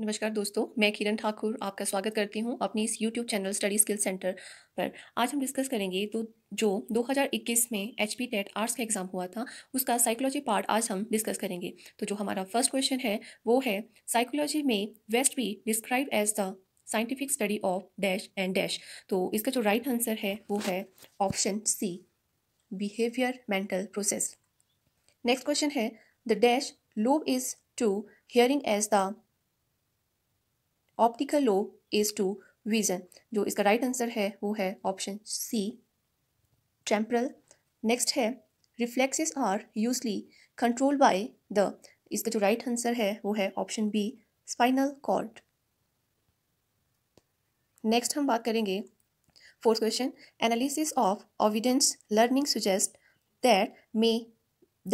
नमस्कार दोस्तों मैं किरण ठाकुर आपका स्वागत करती हूं अपनी इस YouTube channel study skill centre पर आज हम डिस्कस करेंगे तो जो 2021 में एच पी टेट आर्ट्स का एग्ज़ाम हुआ था उसका साइकोलॉजी पार्ट आज हम डिस्कस करेंगे तो जो हमारा फर्स्ट क्वेश्चन है वो है साइकोलॉजी में best be describe as the scientific study of dash and dash तो इसका जो राइट right आंसर है वो है option C behaviour mental process next question है the dash lobe is to hearing as the optical lobe is to vision जो इसका right right answer है वो है ऑप्शन सी टेम्परल नेक्स्ट है reflexes are usually control by the इसका जो right right answer है वो है option B spinal cord next हम बात करेंगे fourth question analysis of evidence learning suggest that may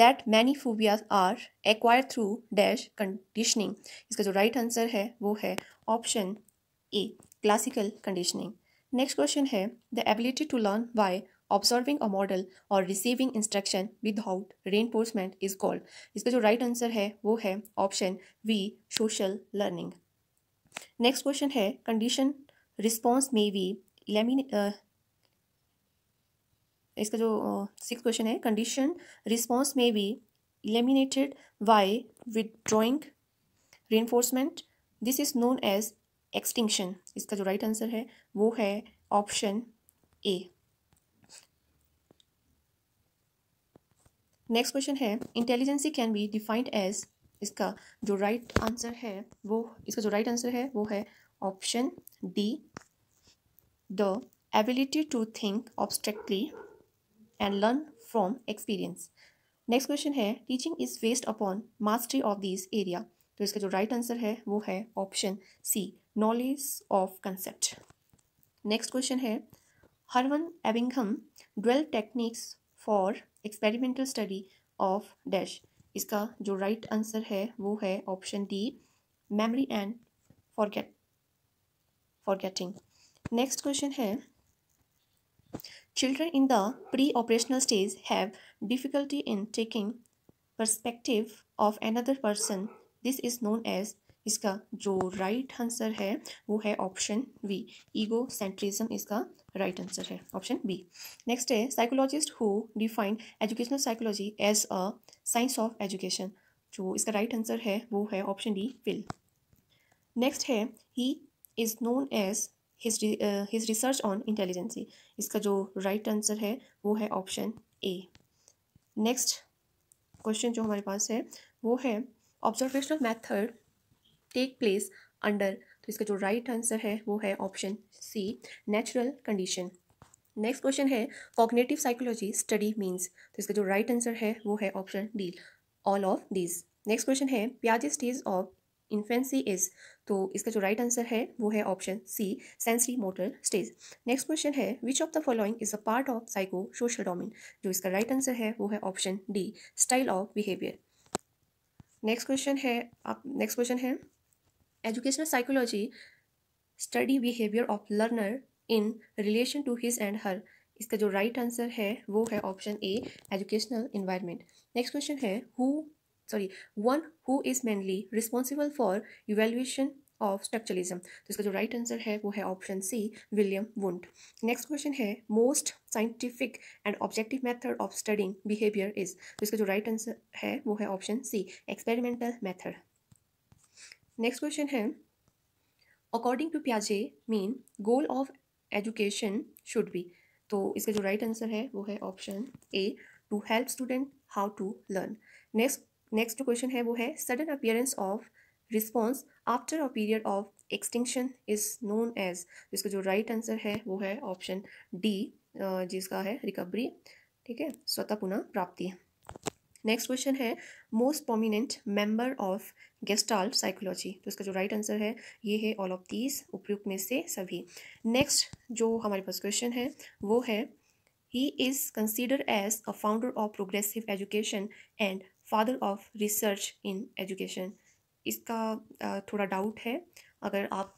that many phobia are acquire through dash conditioning इसका जो राइट right आंसर है वो है option A classical conditioning next question है the ability to learn by observing a model और receiving instruction without reinforcement is called इसका जो right right answer है वो है option B social learning next question है कंडीशन रिस्पॉन्स मे वी इसका जो सिक्स क्वेश्चन है condition response may be eliminated by drawing reinforcement this is known as extinction इसका जो राइट right आंसर है वो है ऑप्शन ए नेक्स्ट क्वेश्चन है intelligence can be defined as इसका जो राइट right आंसर है वो इसका जो राइट right आंसर है वो है option D the ability to think abstractly and learn from experience next question है teaching is based upon mastery of this area तो इसका जो राइट right आंसर है वो है option C knowledge of concept next question है Hermann एविंगम twelve techniques for experimental study of dash इसका जो राइट right आंसर है वो है option D memory and forget forgetting next question है Children in the pre-operational stage have difficulty in taking perspective of another person. This is known as इसका जो right right answer है वो है option B egocentrism इसका right right answer है option B next है psychologist who defined educational psychology as a science of education जो इसका राइट right आंसर है वो है ऑप्शन डी फिल नेक्स्ट है he is known as his his research on intelligence इसका जो राइट right आंसर है वो है ऑप्शन ए नेक्स्ट क्वेश्चन जो हमारे पास है वो है observational method take place under तो इसका जो राइट right आंसर है वो है option C natural condition next question है कॉग्नेटिव साइकोलॉजी स्टडी मीन्स तो इसका जो राइट right आंसर है वो है option D all of this next question है प्याजे स्टेज ऑफ इन्फेंसी इज तो इसका जो राइट right आंसर है वो है option C sensory motor stage next question है which of the following is a part of psychosocial domain जो इसका राइट right आंसर है वो है option D style of behaviour next question है आप नेक्स्ट क्वेश्चन है educational psychology study behaviour of learner in relation to his and her इसका जो राइट right आंसर है वो है option A educational environment next question है who sorry one who is mainly responsible for evaluation of structuralism तो इसका जो right right answer है वो है option C William Wundt next question है most scientific and objective method of studying behaviour is तो इसका जो राइट right आंसर है वो है option C experimental method next question है अकॉर्डिंग टू प्याजे mean goal of education should be तो इसका जो राइट right आंसर है वो है option A to help student how to learn next next जो क्वेश्चन है वो है sudden appearance of response after a period of extinction is known as इसका जो राइट right आंसर है वो है ऑप्शन डी जिसका है रिकवरी ठीक है स्वतः पुनः प्राप्ति नेक्स्ट क्वेश्चन है most prominent member of Gestalt psychology तो इसका जो राइट right आंसर है ये है ऑल ऑफ दीज उपयुक्त में से सभी नेक्स्ट जो हमारे पास क्वेश्चन है वो है he is consider as a founder of progressive education and father of research in education इसका थोड़ा डाउट है अगर आप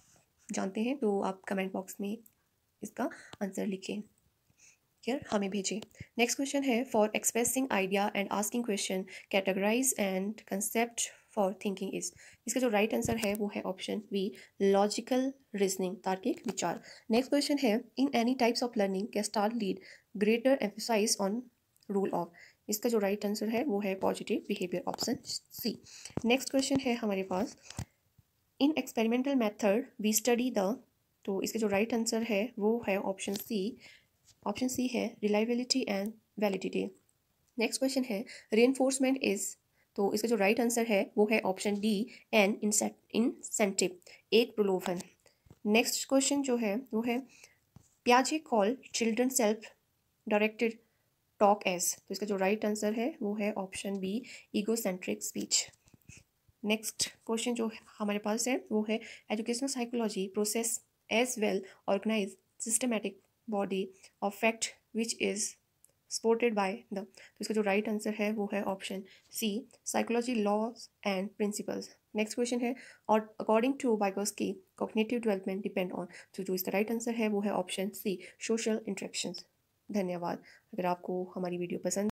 जानते हैं तो आप कमेंट बॉक्स में इसका आंसर लिखें क्लियर हमें भेजें नेक्स्ट क्वेश्चन है for expressing idea and asking question categorize and concept for thinking is इसका जो राइट right आंसर है वो है ऑप्शन बी लॉजिकल रीजनिंग तार्किक विचार नेक्स्ट क्वेश्चन है in any types of learning कैस्टार lead greater emphasize on rule of इसका जो राइट आंसर है वो है positive behaviour option C next question है हमारे पास in experimental method we study the तो इसका जो राइट आंसर है वो है ऑप्शन सी ऑप्शन सी है reliability and validity next question है रेनफोर्समेंट इज तो इसका जो राइट right आंसर है वो है ऑप्शन डी एन इंसेंटिव एक प्रलोभन नेक्स्ट क्वेश्चन जो है वो है प्याजे call children self directed talk as तो इसका जो राइट right आंसर है वो है option B egocentric speech next question जो हमारे पास है वो है educational psychology process as well organize systematic body of fact which is supported by the तो इसका जो राइट right आंसर है वो है option C psychology laws and principles next question है और अकॉर्डिंग टू बाइकॉस की कॉग्नेटिव डेवलपमेंट डिपेंड ऑन तो जो इसका राइट right आंसर है वो है ऑप्शन सी सोशल इंट्रैक्शंस धन्यवाद अगर आपको हमारी वीडियो पसंद